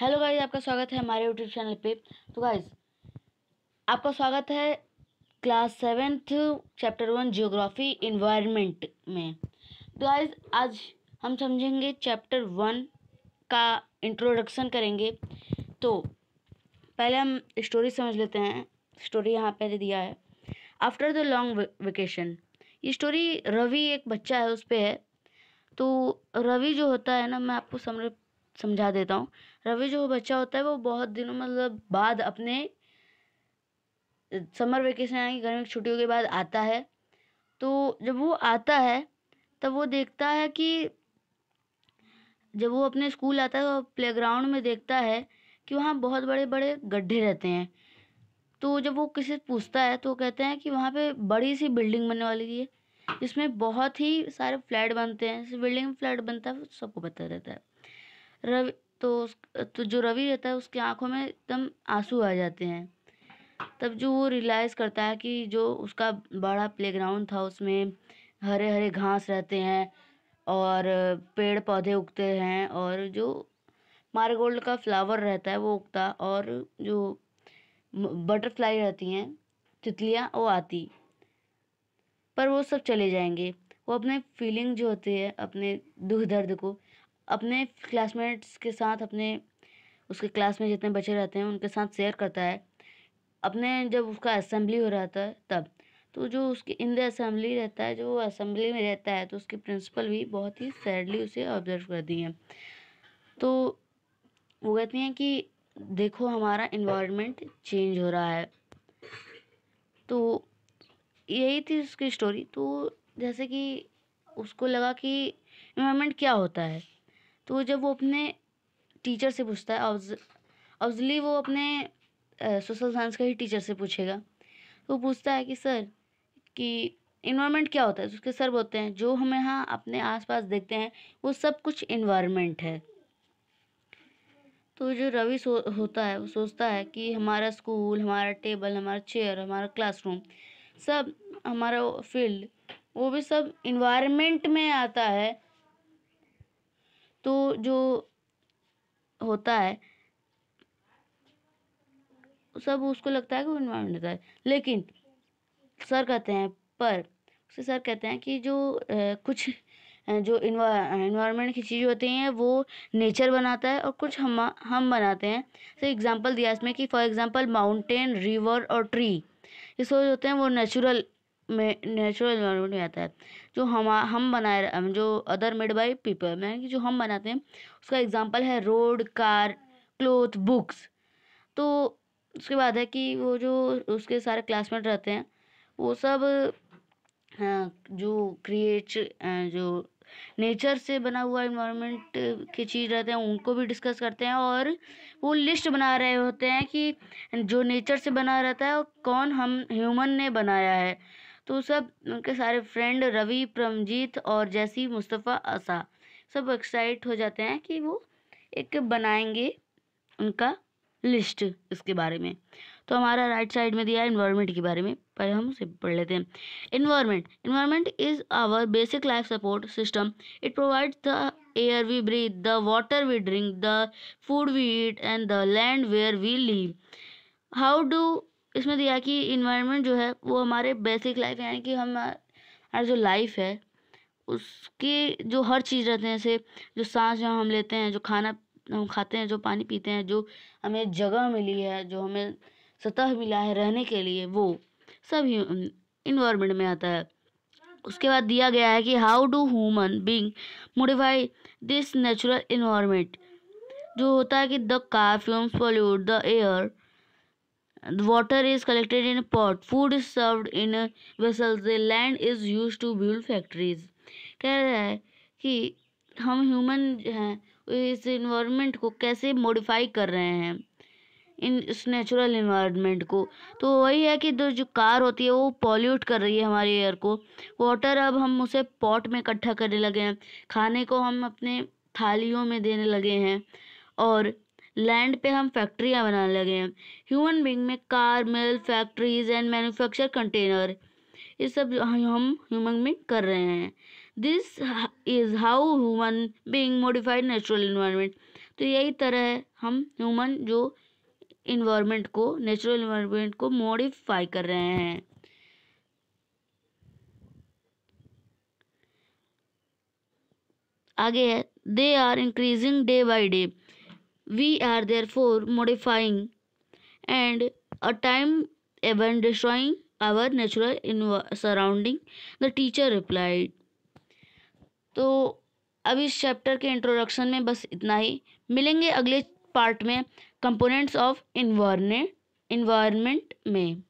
Hello guys आपका स्वागत है हमारे यूट्यूब चैनल पे तो गाइज आपका स्वागत है class seventh chapter one geography environment में तो गाइज आज हम समझेंगे चैप्टर वन का इंट्रोडक्शन करेंगे तो पहले हम स्टोरी समझ लेते हैं स्टोरी यहाँ पे दिया है आफ्टर द लॉन्ग वेकेशन ये स्टोरी रवि एक बच्चा है उस पर है तो रवि जो होता है ना मैं आपको समझ समझा देता हूँ रवि जो बच्चा होता है वो बहुत दिनों मतलब बाद अपने समर वेकेशन यानी गर्मी की छुट्टियों के बाद आता है तो जब वो आता है तब वो देखता है कि जब वो अपने स्कूल आता है तो ग्राउंड में देखता है कि वहाँ बहुत बड़े बड़े गड्ढे रहते हैं तो जब वो किसी से पूछता है तो कहते हैं कि वहाँ पे बड़ी सी बिल्डिंग बनने वाली है जिसमें बहुत ही सारे फ्लैट बनते हैं बिल्डिंग में फ्लैट बनता है सबको पता रहता है रवि तो उस तो जो रवि रहता है उसकी आँखों में एकदम आँसू आ जाते हैं तब जो वो रियलाइज़ करता है कि जो उसका बड़ा प्लेग्राउंड था उसमें हरे हरे घास रहते हैं और पेड़ पौधे उगते हैं और जो मारगोल्ड का फ्लावर रहता है वो उगता और जो बटरफ्लाई रहती हैं तितलियाँ वो आती पर वो सब चले जाएंगे वो अपने फीलिंग जो होती है अपने दुख दर्द को अपने क्लासमेट्स के साथ अपने उसके क्लास में जितने बच्चे रहते हैं उनके साथ शेयर करता है अपने जब उसका असम्बली हो रहा था तब तो जो उसकी इन द रहता है जो असम्बली में रहता है तो उसकी प्रिंसिपल भी बहुत ही सैडली उसे ऑब्जर्व कर दी हैं तो वो कहती हैं कि देखो हमारा इन्वायरमेंट चेंज हो रहा है तो यही थी उसकी स्टोरी तो जैसे कि उसको लगा कि इन्वायरमेंट क्या होता है तो जब वो अपने टीचर से पूछता है अफजली वो अपने सोशल साइंस का ही टीचर से पूछेगा तो वो पूछता है कि सर कि इन्वायरमेंट क्या होता है तो उसके सर बोलते हैं जो हम यहाँ अपने आसपास देखते हैं वो सब कुछ इन्वायरमेंट है तो जो रवि सो होता है वो सोचता है कि हमारा स्कूल हमारा टेबल हमारा चेयर हमारा क्लासरूम सब हमारा फील्ड वो भी सब इन्वायरमेंट में आता है तो जो होता है सब उसको लगता है कि वो इन्वायरमेंट होता है लेकिन सर कहते हैं पर उसे सर कहते हैं कि जो ए, कुछ जो इन्वायरमेंट की चीज़ होती हैं वो नेचर बनाता है और कुछ हम हम बनाते हैं जैसे तो एग्जांपल दिया इसमें कि फॉर एग्जांपल माउंटेन रिवर और ट्री ये सब होते हैं वो नेचुरल में नेचुरल इन्वायरमेंट में आता है जो हम हम बनाए जो अदर मेड बाय पीपल यानी कि जो हम बनाते हैं उसका एग्जांपल है रोड कार क्लोथ बुक्स तो उसके बाद है कि वो जो उसके सारे क्लासमेट रहते हैं वो सब जो क्रिएट जो नेचर से बना हुआ इन्वायरमेंट की चीज़ रहते हैं उनको भी डिस्कस करते हैं और वो लिस्ट बना रहे होते हैं कि जो नेचर से बना रहता है कौन हम ह्यूमन ने बनाया है तो सब उनके सारे फ्रेंड रवि परमजीत और जैसी मुस्तफ़ा आसा सब एक्साइट हो जाते हैं कि वो एक बनाएंगे उनका लिस्ट इसके बारे में तो हमारा राइट साइड में दिया है इन्वायरमेंट के बारे में पहले हम उसे पढ़ लेते हैं environment environment is our basic life support system it provides the air we breathe the water we drink the food we eat and the land where we live how do इसमें दिया कि इन्वायरमेंट जो है वो हमारे basic life यानी कि हम हमारा जो लाइफ है उसके जो हर चीज़ रहते हैं जैसे जो सांस जो हम लेते हैं जो खाना हम खाते हैं जो पानी पीते हैं जो हमें जगह मिली है जो हमें सतह मिला है रहने के लिए वो सब इन्वायरमेंट में आता है उसके बाद दिया गया है कि how do human being modify this natural environment जो होता है कि the car fumes the air water is collected in a pot food is served in vessels the land is used to build factories कह रहा है कि हम human हैं इस इन्वायरमेंट को कैसे मॉडिफाई कर रहे हैं इन इस नेचुरल इन्वायरमेंट को तो वही है कि जो जो कार होती है वो पॉल्यूट कर रही है हमारे एयर को वाटर अब हम उसे पॉट में इकट्ठा करने लगे हैं खाने को हम अपने थालियों में देने लगे हैं और लैंड पे हम फैक्ट्रियाँ बनाने लगे हैं ह्यूमन बींग में car mill factories and manufacture container ये सब हम ह्यूमन बींग कर रहे हैं this is how human being modified natural environment तो यही तरह है हम ह्यूमन जो इन्वायरमेंट को नेचुरल इन्वायरमेंट को मॉडिफाई कर रहे हैं आगे है they are increasing day by day We are therefore modifying and a time even destroying our natural surrounding. The teacher replied. तो अब इस चैप्टर के इंट्रोडक्शन में बस इतना ही मिलेंगे अगले पार्ट में कंपोनेंट्स ऑफ इन्वायरमेंट इन्वायरमेंट में